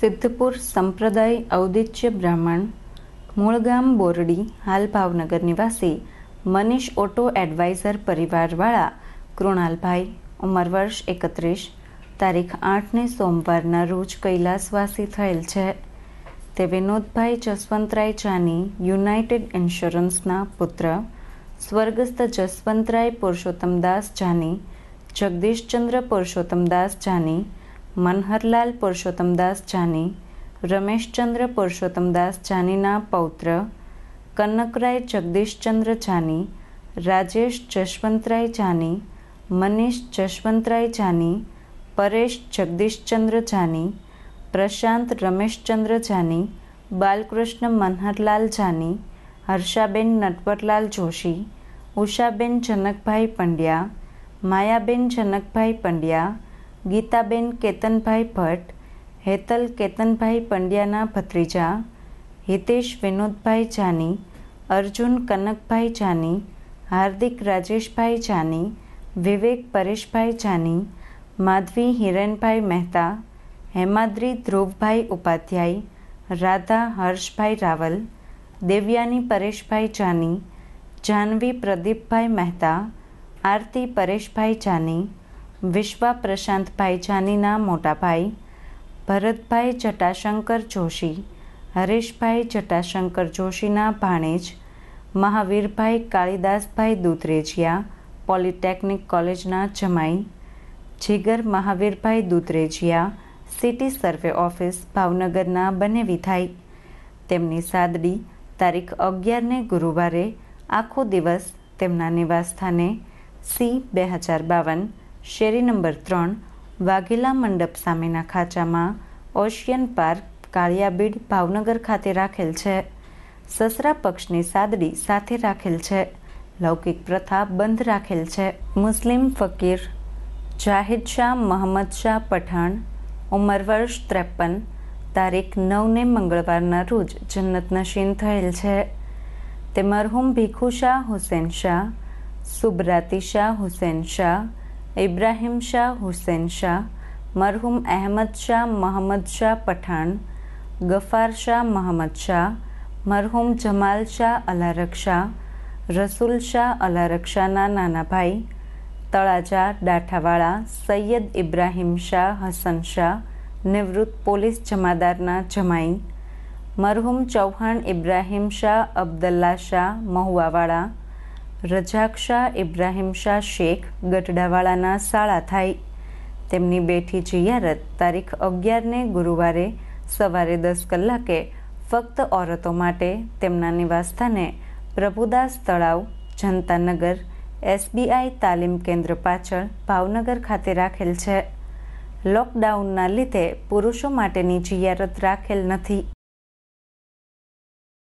સિદ્ધપુર સંપ્રદાય ઔદિત્ય બ્રાહ્મણ મૂળગામ બોરડી હાલ ભાવનગર નિવાસી મનીષ ઓટો એડવાઇઝર પરિવારવાળા કૃણાલભાઈ ઉંમર વર્ષ એકત્રીસ તારીખ આઠને સોમવારના રોજ કૈલાસવાસી થયેલ છે તે વિનોદભાઈ જસવંતરાય ચાની યુનાઇટેડ ઇન્સ્યોરન્સના પુત્ર સ્વર્ગસ્થ જસવંતરાય પુરુષોત્તમદાસ જાની જગદીશચંદ્ર પુરુષોત્તમદાસ જાની મનહરલાલ પુરુષોત્તમદાસ જાની રમેશચંદ્ર પુરુષોત્તમદાસ જાનીના પૌત્ર કનકરાય જગદીશચંદ્ર જાની રાજેશ જશવંતરાય જાની મનીષ જશવંતરાય જાની પરેશ જગદીશચંદ્ર જાની પ્રશાંત રમેશચંદ્ર જાની બાલકૃષ્ણ મનહરલાલ જાની હર્ષાબેન નટવરલાલ જોશી ઉષાબેન જનકભાઈ પંડ્યા માયાબેન જનકભાઈ પંડ્યા ગીતાબેન કેતનભાઈ ભટ્ટ હેતલ કેતનભાઈ પંડ્યાના ભત્રીજા હિતેશ વિનોદભાઈ જાની અર્જુન કનકભાઈ જાની હાર્દિક રાજેશભાઈ જાની વિવેક પરેશભાઈ જાની માધવી હિરેનભાઈ મહેતા હેમાદ્રી ધ્રુવભાઈ ઉપાધ્યાય રાધા હર્ષભાઈ રાવલ દેવ્યાની પરેશભાઈ જાની જાનવી પ્રદીપભાઈ મહેતા આરતી પરેશભાઈ જાની વિશ્વા પ્રશાંતભાઈ જાનીના મોટાભાઈ ભરતભાઈ જટાશંકર જોશી હરેશભાઈ જટાશંકર જોશીના ભાણેજ મહાવીરભાઈ કાળીદાસભાઈ દુધરેજિયા પોલિટેકનિક કોલેજના જમાઈ જીગર મહાવીરભાઈ દુધરેજિયા સિટી સર્વે ઓફિસ ભાવનગરના બંને વિધાઈ તેમની સાદડી તારીખ અગિયારને ગુરુવારે આખો દિવસ તેમના નિવાસસ્થાને સી બે હજાર બાવન શેરી નંબર ત્રણ વાઘેલા મંડપ સામેના ખાચામાં ઓશિયન પાર્ક કાળિયાબીડ ભાવનગર ખાતે રાખેલ છે સસરા પક્ષની સાદડી સાથે રાખેલ છે લૌકિક પ્રથા બંધ રાખેલ છે મુસ્લિમ ફકીર જાહેદ શાહ મોહમ્મદ શાહ પઠાણ ઉંમર વર્ષ ત્રેપન તારીખ નવને મંગળવારના રોજ જન્નત નશીન થયેલ છે તે મરહુમ ભીખુ શાહ હુસેન શાહ સુબરાતી શાહ હુસેન શાહ इब्राहिम शाह हुसेन शाह मरहूम अहमद शाह महमद शाह पठाण गफार शाह महमद शाह मरहूम जमाल शाह रक्षा रसूल शाह नाना भाई तळाजा डाठावाळा सैयद इब्राहिम शाह हसन शाह निवृत्त पोलिस जमादारना जमाई मरहूम चौहान इब्राहिम शाह अब्दुल्ला शाह महुआवाडा રજાકશા ઇબ્રાહિમ શાહ શેખ ગઢડાવાળાના શાળા થાય તેમની બેઠી જિયારત તારીખ અગિયારને ગુરુવારે સવારે દસ કલાકે ફક્ત ઓરતો માટે તેમના નિવાસસ્થાને પ્રભુદાસ તળાવ જનતાનગર એસબીઆઈ તાલીમ કેન્દ્ર પાછળ ભાવનગર ખાતે રાખેલ છે લોકડાઉનના લીધે પુરુષો માટેની જિયારત રાખેલ નથી